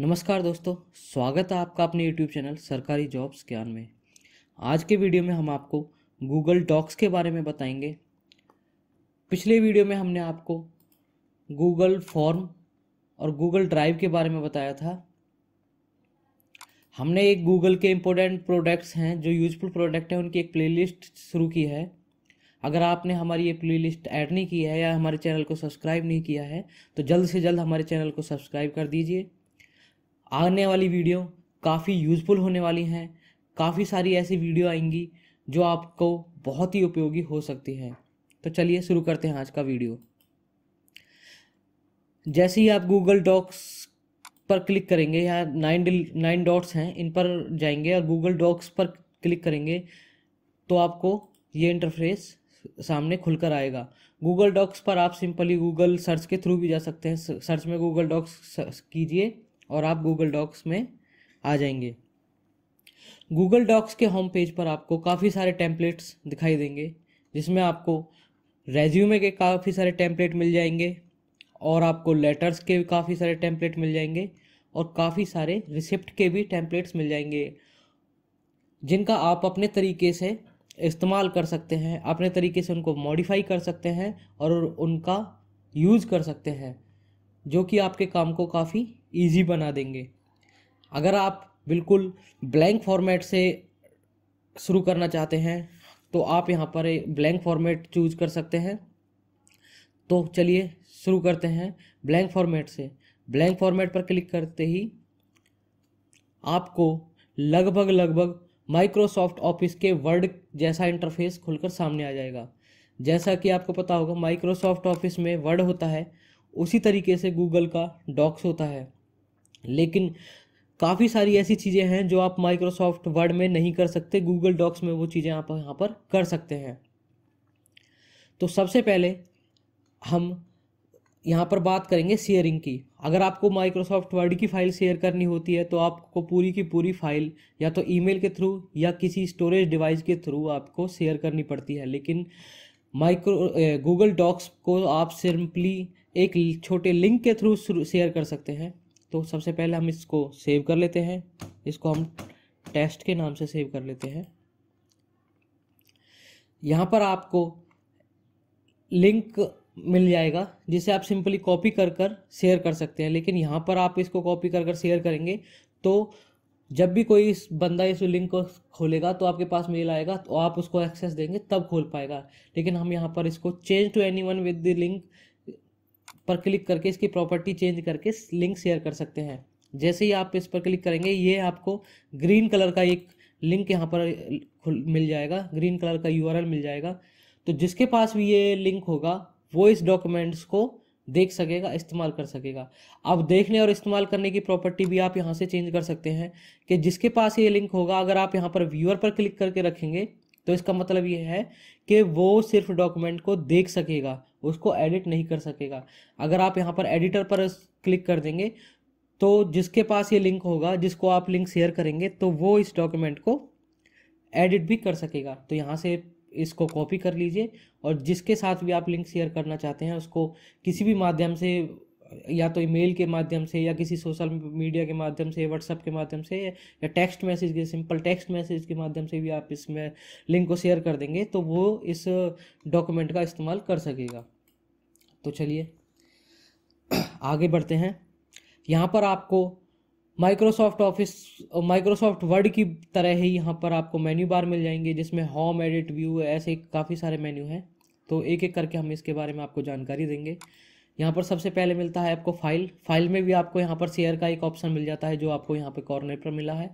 नमस्कार दोस्तों स्वागत है आपका अपने YouTube चैनल सरकारी जॉब्स ज्ञान में आज के वीडियो में हम आपको गूगल Docs के बारे में बताएंगे पिछले वीडियो में हमने आपको गूगल फॉर्म और गूगल ड्राइव के बारे में बताया था हमने एक गूगल के इम्पोर्टेंट प्रोडक्ट्स हैं जो यूजफुल प्रोडक्ट हैं उनकी एक प्लेलिस्ट शुरू की है अगर आपने हमारी ये प्लेलिस्ट ऐड नहीं की है या हमारे चैनल को सब्सक्राइब नहीं किया है तो जल्द से जल्द हमारे चैनल को सब्सक्राइब कर दीजिए आने वाली वीडियो काफ़ी यूज़फुल होने वाली हैं काफ़ी सारी ऐसी वीडियो आएंगी जो आपको बहुत ही उपयोगी हो सकती है तो चलिए शुरू करते हैं आज का वीडियो जैसे ही आप गूगल डॉक्स पर क्लिक करेंगे या नाइन नाइन डॉट्स हैं इन पर जाएंगे और गूगल डॉक्स पर क्लिक करेंगे तो आपको ये इंटरफेस सामने खुलकर आएगा गूगल डॉक्स पर आप सिंपली गूगल सर्च के थ्रू भी जा सकते हैं सर्च में गूगल डॉक्स कीजिए और आप गूगल डॉक्स में आ जाएंगे गूगल डॉक्स के होम पेज पर आपको काफ़ी सारे टेम्पलेट्स दिखाई देंगे जिसमें आपको रेज्यूमे के काफ़ी सारे टेम्पलेट मिल जाएंगे और आपको लेटर्स के भी काफ़ी सारे टेम्पलेट मिल जाएंगे और काफ़ी सारे रिसिप्ट के भी टेम्पलेट्स मिल जाएंगे जिनका आप अपने तरीके से इस्तेमाल कर सकते हैं अपने तरीके से उनको मॉडिफाई कर सकते हैं और उनका यूज़ कर सकते हैं जो कि आपके काम को काफ़ी ईजी बना देंगे अगर आप बिल्कुल ब्लैंक फॉर्मेट से शुरू करना चाहते हैं तो आप यहाँ पर ब्लैंक फॉर्मेट चूज कर सकते हैं तो चलिए शुरू करते हैं ब्लैंक फॉर्मेट से ब्लैंक फॉर्मेट पर क्लिक करते ही आपको लगभग लगभग माइक्रोसॉफ्ट ऑफिस के वर्ड जैसा इंटरफेस खुलकर सामने आ जाएगा जैसा कि आपको पता होगा माइक्रोसॉफ्ट ऑफिस में वर्ड होता है उसी तरीके से गूगल का डॉक्स होता है लेकिन काफ़ी सारी ऐसी चीज़ें हैं जो आप माइक्रोसॉफ्ट वर्ड में नहीं कर सकते गूगल डॉक्स में वो चीज़ें आप यहाँ पर कर सकते हैं तो सबसे पहले हम यहाँ पर बात करेंगे शेयरिंग की अगर आपको माइक्रोसॉफ्ट वर्ड की फ़ाइल शेयर करनी होती है तो आपको पूरी की पूरी फ़ाइल या तो ईमेल के थ्रू या किसी स्टोरेज डिवाइस के थ्रू आपको शेयर करनी पड़ती है लेकिन माइक्रो गूगल डॉक्स को आप सिंपली एक छोटे लिंक के थ्रू शेयर कर सकते हैं तो सबसे पहले हम इसको सेव कर लेते हैं इसको हम टेस्ट के नाम से सेव कर लेते हैं यहाँ पर आपको लिंक मिल जाएगा जिसे आप सिंपली कॉपी कर कर शेयर कर सकते हैं लेकिन यहाँ पर आप इसको कॉपी कर कर शेयर करेंगे तो जब भी कोई इस बंदा इस लिंक को खोलेगा तो आपके पास मेल आएगा तो आप उसको एक्सेस देंगे तब खोल पाएगा लेकिन हम यहाँ पर इसको change to anyone with the link पर क्लिक करके इसकी प्रॉपर्टी चेंज करके लिंक शेयर कर सकते हैं जैसे ही आप इस पर क्लिक करेंगे ये आपको ग्रीन कलर का एक लिंक यहाँ पर मिल जाएगा ग्रीन कलर का यू मिल जाएगा तो जिसके पास भी ये लिंक होगा वो इस डॉक्यूमेंट्स को देख सकेगा इस्तेमाल कर सकेगा अब देखने और इस्तेमाल करने की प्रॉपर्टी भी आप यहाँ से चेंज कर सकते हैं कि जिसके पास ये लिंक होगा अगर आप यहाँ पर व्यूअर पर क्लिक करके रखेंगे तो इसका मतलब ये है कि वो सिर्फ डॉक्यूमेंट को देख सकेगा उसको एडिट नहीं कर सकेगा अगर आप यहाँ पर एडिटर पर क्लिक कर देंगे तो जिसके पास ये लिंक होगा जिसको आप लिंक शेयर करेंगे तो वो इस डॉक्यूमेंट को एडिट भी कर सकेगा तो यहाँ से इसको कॉपी कर लीजिए और जिसके साथ भी आप लिंक शेयर करना चाहते हैं उसको किसी भी माध्यम से या तो ईमेल के माध्यम से या किसी सोशल मीडिया के माध्यम से व्हाट्सअप के माध्यम से या टेक्स्ट मैसेज के सिंपल टेक्स्ट मैसेज के माध्यम से भी आप इसमें लिंक को शेयर कर देंगे तो वो इस डॉक्यूमेंट का इस्तेमाल कर सकेगा तो चलिए आगे बढ़ते हैं यहाँ पर आपको माइक्रोसॉफ्ट ऑफिस माइक्रोसॉफ्ट वर्ड की तरह ही यहाँ पर आपको मेन्यू बार मिल जाएंगे जिसमें होम एडिट व्यू ऐसे काफ़ी सारे मेन्यू हैं तो एक एक करके हम इसके बारे में आपको जानकारी देंगे यहाँ पर सबसे पहले मिलता है आपको फाइल फाइल में भी आपको यहाँ पर शेयर का एक ऑप्शन मिल जाता है जो आपको यहाँ पर कॉर्नर पर मिला है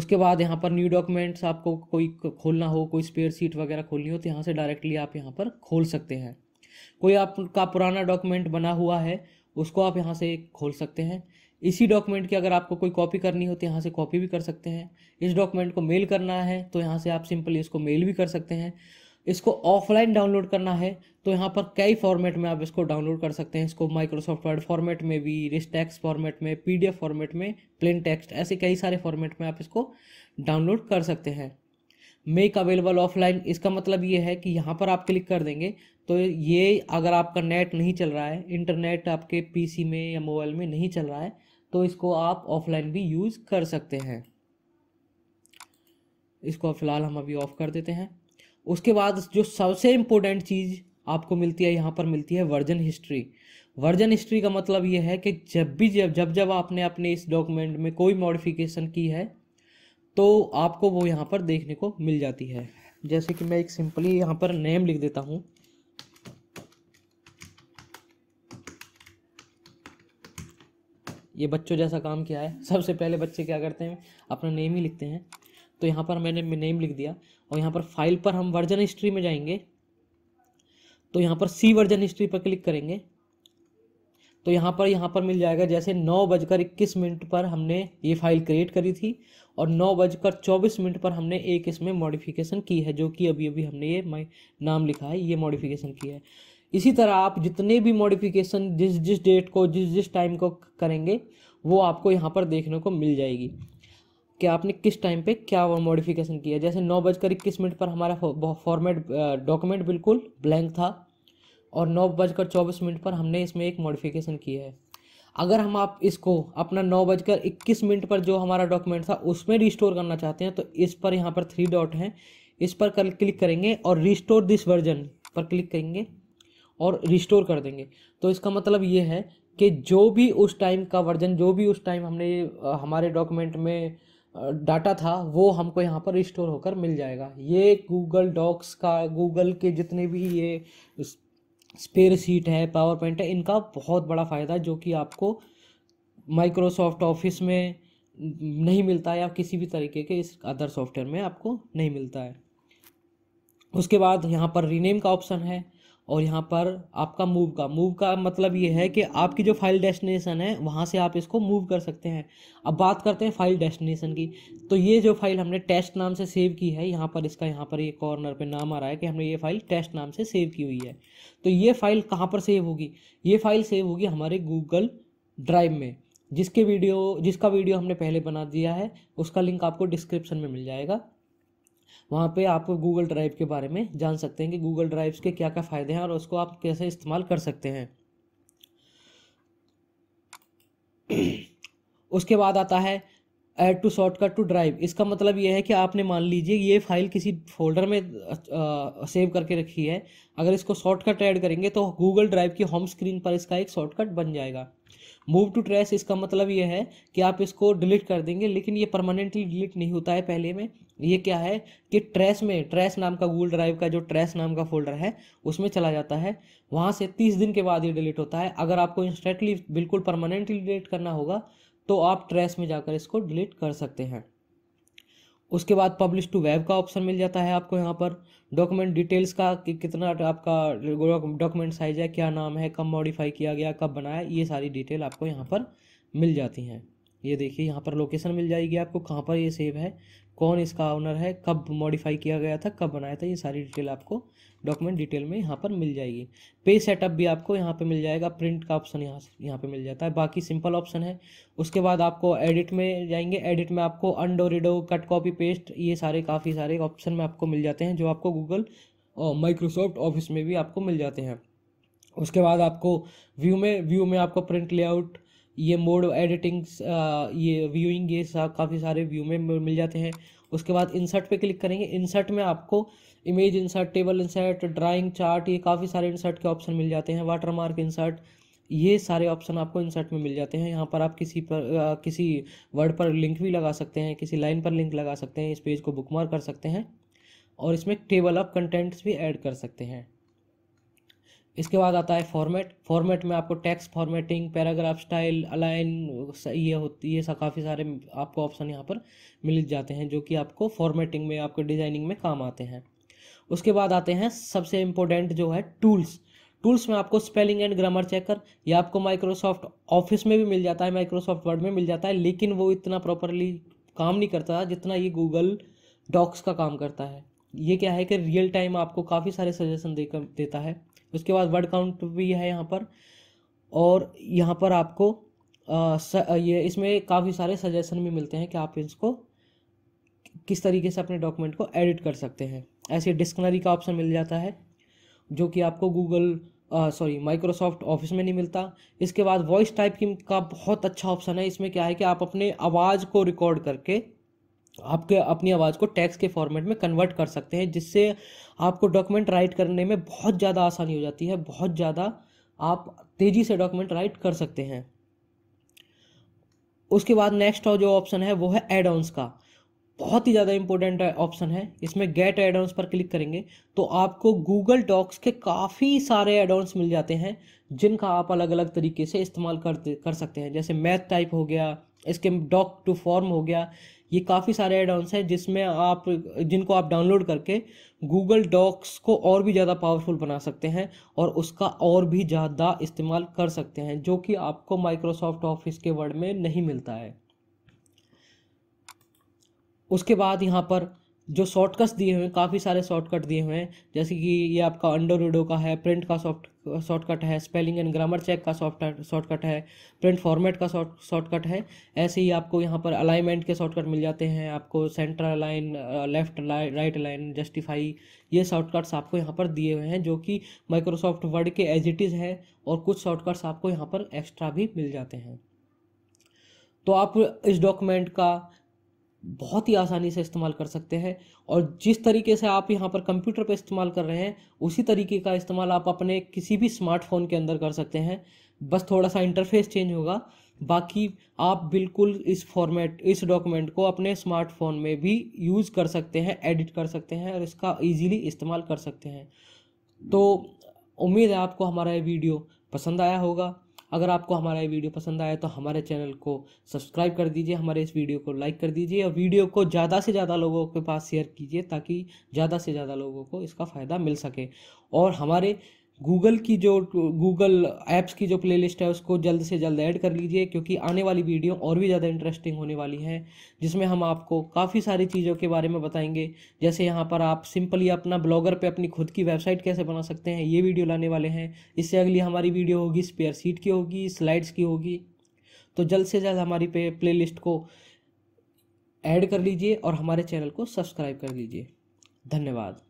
उसके बाद यहाँ पर न्यू डॉक्यूमेंट्स आपको कोई खोलना हो कोई स्पेयर सीट वगैरह खोलनी हो तो यहाँ से डायरेक्टली आप यहाँ पर खोल सकते हैं कोई आपका पुराना डॉक्यूमेंट बना हुआ है उसको आप यहाँ से खोल सकते हैं इसी डॉक्यूमेंट की अगर आपको कोई कॉपी करनी हो तो यहाँ से कॉपी भी कर सकते हैं इस डॉक्यूमेंट को मेल करना है तो यहाँ से आप सिंपली इसको मेल भी कर सकते हैं इसको ऑफलाइन डाउनलोड करना है तो यहाँ पर कई फॉर्मेट में आप इसको डाउनलोड कर सकते हैं इसको माइक्रोसॉफ्ट वर्ड फॉर्मेट में भी रिस्टैक्स फॉर्मेट में पी फॉर्मेट में प्लेन टेक्स्ट ऐसे कई सारे फॉर्मेट में आप इसको डाउनलोड कर सकते हैं मेक अवेलेबल ऑफलाइन इसका मतलब ये है कि यहाँ पर आप क्लिक कर देंगे तो ये अगर आपका नेट नहीं चल रहा है इंटरनेट आपके पीसी में या मोबाइल में नहीं चल रहा है तो इसको आप ऑफलाइन भी यूज़ कर सकते हैं इसको फिलहाल हम अभी ऑफ कर देते हैं उसके बाद जो सबसे इम्पोर्टेंट चीज़ आपको मिलती है यहाँ पर मिलती है वर्जन हिस्ट्री वर्जन हिस्ट्री का मतलब ये है कि जब भी जब जब जब आपने अपने इस डॉक्यूमेंट में कोई मॉडिफिकेशन की है तो आपको वो यहाँ पर देखने को मिल जाती है जैसे कि मैं एक सिंपली यहाँ पर नेम लिख देता हूँ ये बच्चों जैसा काम किया है सबसे पहले बच्चे क्या करते हैं अपना नेम ही लिखते हैं तो यहाँ पर मैंने नेम लिख दिया और यहाँ पर फाइल पर हम वर्जन हिस्ट्री में जाएंगे तो यहाँ पर सी वर्जन हिस्ट्री पर क्लिक करेंगे तो यहाँ पर यहाँ पर मिल जाएगा जैसे नौ बजकर इक्कीस मिनट पर हमने ये फाइल क्रिएट करी थी और नौ बजकर चौबीस मिनट पर हमने एक इसमें मॉडिफिकेशन की है जो कि अभी अभी हमने ये मैं नाम लिखा है ये मॉडिफिकेशन की है इसी तरह आप जितने भी मॉडिफिकेशन जिस जिस डेट को जिस जिस टाइम को करेंगे वो आपको यहाँ पर देखने को मिल जाएगी कि आपने किस टाइम पे क्या मॉडिफिकेशन किया जैसे नौ बजकर इक्कीस मिनट पर हमारा फॉर्मेट डॉक्यूमेंट बिल्कुल ब्लैंक था और नौ बजकर चौबीस मिनट पर हमने इसमें एक मॉडिफिकेशन किया है अगर हम आप इसको अपना नौ बजकर इक्कीस मिनट पर जो हमारा डॉक्यूमेंट था उसमें रिस्टोर करना चाहते हैं तो इस पर यहाँ पर थ्री डॉट हैं इस पर कल क्लिक करेंगे और रिस्टोर दिस वर्जन पर क्लिक करेंगे और रिस्टोर कर देंगे तो इसका मतलब ये है कि जो भी उस टाइम का वर्जन जो भी उस टाइम हमने हमारे डॉक्यूमेंट में डाटा था वो हमको यहाँ पर स्टोर होकर मिल जाएगा ये गूगल डॉक्स का गूगल के जितने भी ये स्पेयर सीट है पावर पॉइंट है इनका बहुत बड़ा फ़ायदा जो कि आपको माइक्रोसॉफ्ट ऑफिस में नहीं मिलता या किसी भी तरीके के इस अदर सॉफ्टवेयर में आपको नहीं मिलता है उसके बाद यहाँ पर रीनेम का ऑप्शन है और यहाँ पर आपका मूव का मूव का मतलब ये है कि आपकी जो फाइल डेस्टिनेशन है वहाँ से आप इसको मूव कर सकते हैं अब बात करते हैं फाइल डेस्टिनेशन की तो ये जो फाइल हमने टेस्ट नाम से सेव की है यहाँ पर इसका यहाँ पर ये कॉर्नर पे नाम आ रहा है कि हमने ये फाइल टेस्ट नाम से सेव की हुई है तो ये फाइल कहाँ पर सेव होगी ये फाइल सेव होगी हमारे गूगल ड्राइव में जिसके वीडियो जिसका वीडियो हमने पहले बना दिया है उसका लिंक आपको डिस्क्रिप्शन में मिल जाएगा वहाँ पे आपको गूगल ड्राइव के बारे में जान सकते हैं कि गूगल ड्राइव्स के क्या क्या फ़ायदे हैं और उसको आप कैसे इस्तेमाल कर सकते हैं उसके बाद आता है add to shortcut to drive इसका मतलब यह है कि आपने मान लीजिए ये फाइल किसी फोल्डर में आ, सेव करके रखी है अगर इसको शॉर्टकट ऐड करेंगे तो गूगल ड्राइव की होम स्क्रीन पर इसका एक शॉर्टकट बन जाएगा मूव टू ट्रेस इसका मतलब ये है कि आप इसको डिलीट कर देंगे लेकिन ये परमानेंटली डिलीट नहीं होता है पहले में ये क्या है कि ट्रेस में ट्रेस नाम का गूगल ड्राइव का जो ट्रेस नाम का फोल्डर है उसमें चला जाता है वहाँ से तीस दिन के बाद ये डिलीट होता है अगर आपको इंस्टेंटली बिल्कुल परमानेंटली डिलीट करना होगा तो आप ट्रेस में जाकर इसको डिलीट कर सकते हैं उसके बाद पब्लिश टू वेब का ऑप्शन मिल जाता है आपको यहाँ पर डॉक्यूमेंट डिटेल्स का कि कितना आपका डॉक्यूमेंट साइज है क्या नाम है कब मॉडिफाई किया गया कब बनाया ये सारी डिटेल आपको यहाँ पर मिल जाती हैं ये देखिए यहाँ पर लोकेशन मिल जाएगी आपको कहाँ पर ये सेव है कौन इसका ऑनर है कब मॉडिफाई किया गया था कब बनाया था ये सारी डिटेल आपको डॉक्यूमेंट डिटेल में यहाँ पर मिल जाएगी पे सेटअप भी आपको यहाँ पे मिल जाएगा प्रिंट का ऑप्शन यहाँ यहाँ पर मिल जाता है बाकी सिंपल ऑप्शन है उसके बाद आपको एडिट में जाएंगे एडिट में आपको undo redo cut copy paste ये सारे काफ़ी सारे ऑप्शन में आपको मिल जाते हैं जो आपको गूगल और माइक्रोसॉफ्ट ऑफिस में भी आपको मिल जाते हैं उसके बाद आपको व्यू में व्यू में आपको प्रिंट लेआउट ये मोड एडिटिंग ये व्यूइंग ये सब काफ़ी सारे व्यू में मिल जाते हैं उसके बाद इंसर्ट पे क्लिक करेंगे इंसर्ट में आपको image insert table insert drawing chart ये काफ़ी सारे इंसर्ट के ऑप्शन मिल जाते हैं वाटर मार्क इंसर्ट ये सारे ऑप्शन आपको इंसर्ट में मिल जाते हैं यहाँ पर आप किसी पर आ, किसी वर्ड पर लिंक भी लगा सकते हैं किसी लाइन पर लिंक लगा सकते हैं इस पेज को बुकमार्क कर सकते हैं और इसमें टेबल ऑफ कंटेंट्स भी ऐड कर सकते हैं इसके बाद आता है फॉर्मेट फॉर्मेट में आपको text formatting paragraph style align ये होती ये काफ़ी सारे आपको ऑप्शन यहाँ पर मिल जाते हैं जो कि आपको फॉर्मेटिंग में आपके डिज़ाइनिंग में काम आते हैं उसके बाद आते हैं सबसे इम्पोर्टेंट जो है टूल्स टूल्स में आपको स्पेलिंग एंड ग्रामर चेकर या आपको माइक्रोसॉफ्ट ऑफिस में भी मिल जाता है माइक्रोसॉफ्ट वर्ड में मिल जाता है लेकिन वो इतना प्रॉपरली काम नहीं करता जितना ये गूगल डॉक्स का काम करता है ये क्या है कि रियल टाइम आपको काफ़ी सारे सजेशन देकर देता है उसके बाद वर्ड काउंट भी है यहाँ पर और यहाँ पर आपको आ, स, ये इसमें काफ़ी सारे सजेशन भी मिलते हैं कि आप इसको किस तरीके से अपने डॉक्यूमेंट को एडिट कर सकते हैं ऐसे डिस्कनरी का ऑप्शन मिल जाता है जो कि आपको गूगल सॉरी माइक्रोसॉफ्ट ऑफिस में नहीं मिलता इसके बाद वॉइस टाइप की का बहुत अच्छा ऑप्शन है इसमें क्या है कि आप अपने आवाज़ को रिकॉर्ड करके आपके अपनी आवाज़ को टैक्स के फॉर्मेट में कन्वर्ट कर सकते हैं जिससे आपको डॉक्यूमेंट राइट करने में बहुत ज़्यादा आसानी हो जाती है बहुत ज़्यादा आप तेज़ी से डॉक्यूमेंट राइट कर सकते हैं उसके बाद नेक्स्ट और जो ऑप्शन है वो है एडोन्स का बहुत ही ज़्यादा इंपॉर्टेंट ऑप्शन uh, है इसमें गेट एडॉन्स पर क्लिक करेंगे तो आपको गूगल डॉक्स के काफ़ी सारे एडॉन्स मिल जाते हैं जिनका आप अलग अलग तरीके से इस्तेमाल करते कर सकते हैं जैसे मैथ टाइप हो गया इसके डॉक टू फॉर्म हो गया ये काफ़ी सारे एडॉन्स हैं जिसमें आप जिनको आप डाउनलोड करके गूगल डॉक्स को और भी ज़्यादा पावरफुल बना सकते हैं और उसका और भी ज़्यादा इस्तेमाल कर सकते हैं जो कि आपको माइक्रोसॉफ्ट ऑफिस के वर्ड में नहीं मिलता है उसके बाद यहाँ पर जो शॉर्टकट्स दिए हुए हैं काफ़ी सारे शॉर्टकट दिए हुए हैं जैसे कि ये आपका अंडर रूडो का है प्रिंट का सॉफ्ट शॉर्टकट है स्पेलिंग एंड ग्रामर चेक का सॉफ्ट शॉर्टकट है प्रिंट फॉर्मेट का शॉर्ट शॉर्टकट है ऐसे ही आपको यहाँ पर अलाइनमेंट के शॉर्टकट मिल जाते हैं आपको centre line left line right line justify ये शॉर्टकट्स आपको यहाँ पर दिए हुए हैं जो कि माइक्रोसॉफ्ट वर्ड के एज इट इज़ है और कुछ शॉर्टकट्स आपको यहाँ पर एक्स्ट्रा भी मिल जाते हैं तो आप इस डॉक्यूमेंट का बहुत ही आसानी से इस्तेमाल कर सकते हैं और जिस तरीके से आप यहाँ पर कंप्यूटर पर इस्तेमाल कर रहे हैं उसी तरीके का इस्तेमाल आप अपने किसी भी स्मार्टफोन के अंदर कर सकते हैं बस थोड़ा सा इंटरफेस चेंज होगा बाकी आप बिल्कुल इस फॉर्मेट इस डॉक्यूमेंट को अपने स्मार्टफोन में भी यूज़ कर सकते हैं एडिट कर सकते हैं और इसका इजीली इस्तेमाल कर सकते हैं तो उम्मीद है आपको हमारा ये वीडियो पसंद आया होगा अगर आपको हमारा ये वीडियो पसंद आया तो हमारे चैनल को सब्सक्राइब कर दीजिए हमारे इस वीडियो को लाइक कर दीजिए और वीडियो को ज़्यादा से ज़्यादा लोगों के पास शेयर कीजिए ताकि ज़्यादा से ज़्यादा लोगों को इसका फ़ायदा मिल सके और हमारे गूगल की जो गूगल ऐप्स की जो प्लेलिस्ट है उसको जल्द से जल्द ऐड कर लीजिए क्योंकि आने वाली वीडियो और भी ज़्यादा इंटरेस्टिंग होने वाली है जिसमें हम आपको काफ़ी सारी चीज़ों के बारे में बताएंगे जैसे यहाँ पर आप सिंपली अपना ब्लॉगर पे अपनी खुद की वेबसाइट कैसे बना सकते हैं ये वीडियो लाने वाले हैं इससे अगली हमारी वीडियो होगी स्पेयर सीट की होगी स्लाइड्स की होगी तो जल्द से जल्द हमारी पे प्ले को ऐड कर लीजिए और हमारे चैनल को सब्सक्राइब कर लीजिए धन्यवाद